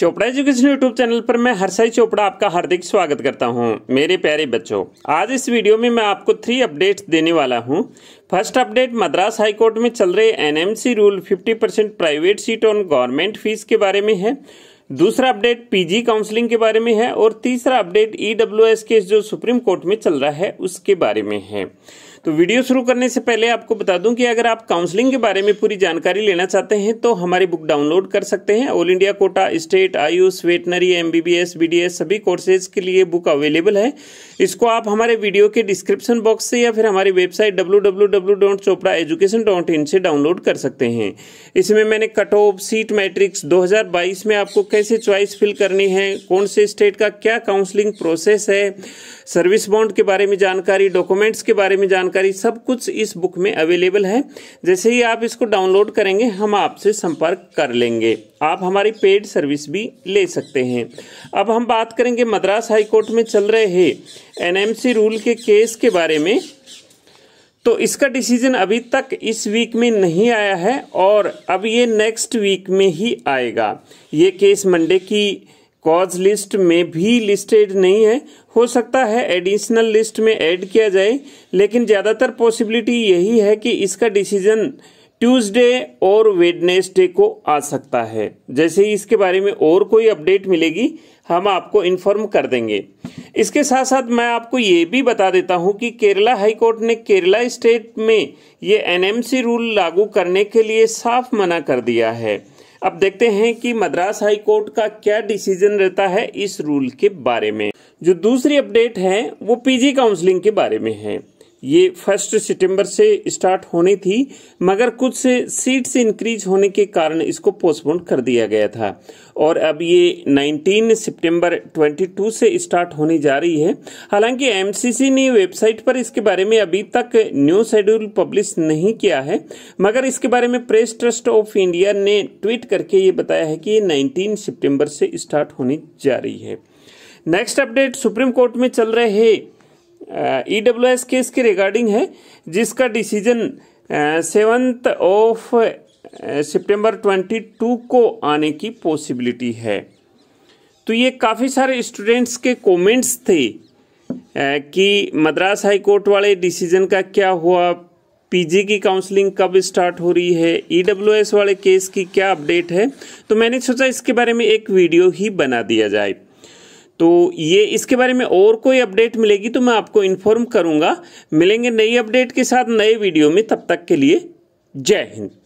Chopra education YouTube channel पर मैं हरसाई चोपड़ा आपका हार्दिक स्वागत करता हूं मेरे प्यारे बच्चों आज इस वीडियो में मैं आपको थ्री अपडेट्स देने वाला हूं फर्स्ट अपडेट मद्रास हाईकोर्ट में चल रहे NMC rule 50 percent private seat on government fees के बारे में है दूसरा अपडेट पीजी काउंसलिंग के बारे में है और तीसरा अपडेट ईडब्ल्यूएस केस जो सुप्रीम कोर्ट में चल रहा है उसके बारे में है तो वीडियो शुरू करने से पहले आपको बता दूं कि अगर आप काउंसलिंग के बारे में पूरी जानकारी लेना चाहते हैं तो हमारी बुक डाउनलोड कर सकते हैं all India quota state AYUSH veterinary MBBS BDS सभी कोर्सेज के लिए बुक अवेलेबल है इसको आप हमारे वीडियो के डिस्क्रिप्शन बॉक्स से या फिर हमारी वेबसाइट डब्ल्यू से डाउनलोड कर सकते हैं इसमें मैंने कट ऑफ सीट मैट्रिक्स दो में आपको कैसे चॉइस फिल करनी है कौन से स्टेट का क्या काउंसलिंग प्रोसेस है सर्विस बॉन्ड के बारे में जानकारी डॉक्यूमेंट्स के बारे में जानकारी सब कुछ इस बुक में अवेलेबल है जैसे ही आप इसको डाउनलोड करेंगे हम आपसे संपर्क कर लेंगे आप हमारी पेड सर्विस भी ले सकते हैं अब हम बात करेंगे मद्रास हाईकोर्ट में चल रहे एनएमसी रूल के केस के बारे में तो इसका डिसीजन अभी तक इस वीक में नहीं आया है और अब ये नेक्स्ट वीक में ही आएगा ये केस मंडे की कॉज लिस्ट में भी लिस्टेड नहीं है हो सकता है एडिशनल लिस्ट में ऐड किया जाए लेकिन ज़्यादातर पॉसिबिलिटी यही है कि इसका डिसीजन ट्यूसडे और वेडनेसडे को आ सकता है जैसे ही इसके बारे में और कोई अपडेट मिलेगी हम आपको इन्फॉर्म कर देंगे इसके साथ साथ मैं आपको ये भी बता देता हूँ कि केरला हाईकोर्ट ने केरला स्टेट में ये एनएमसी रूल लागू करने के लिए साफ मना कर दिया है अब देखते हैं कि मद्रास हाई कोर्ट का क्या डिसीजन रहता है इस रूल के बारे में जो दूसरी अपडेट है वो पीजी काउंसलिंग के बारे में है ये फर्स्ट सितंबर से स्टार्ट होनी थी मगर कुछ सीट्स इंक्रीज होने के कारण इसको पोस्टपोन कर दिया गया था और अब ये 19 सितंबर 22 से स्टार्ट होने जा रही है हालांकि एमसीसी ने वेबसाइट पर इसके बारे में अभी तक न्यू शेड्यूल पब्लिश नहीं किया है मगर इसके बारे में प्रेस ट्रस्ट ऑफ इंडिया ने ट्वीट करके ये बताया है कि ये नाइनटीन सितम्बर से स्टार्ट होने जा रही है नेक्स्ट अपडेट सुप्रीम कोर्ट में चल रहे ई डब्ल्यू एस केस की रिगार्डिंग है जिसका डिसीजन सेवंथ ऑफ सितंबर 22 को आने की पॉसिबिलिटी है तो ये काफ़ी सारे स्टूडेंट्स के कमेंट्स थे कि मद्रास हाई कोर्ट वाले डिसीजन का क्या हुआ पीजी की काउंसलिंग कब स्टार्ट हो रही है ईडब्ल्यूएस e वाले केस की क्या अपडेट है तो मैंने सोचा इसके बारे में एक वीडियो ही बना दिया जाए तो ये इसके बारे में और कोई अपडेट मिलेगी तो मैं आपको इन्फॉर्म करूँगा मिलेंगे नई अपडेट के साथ नए वीडियो में तब तक के लिए जय हिंद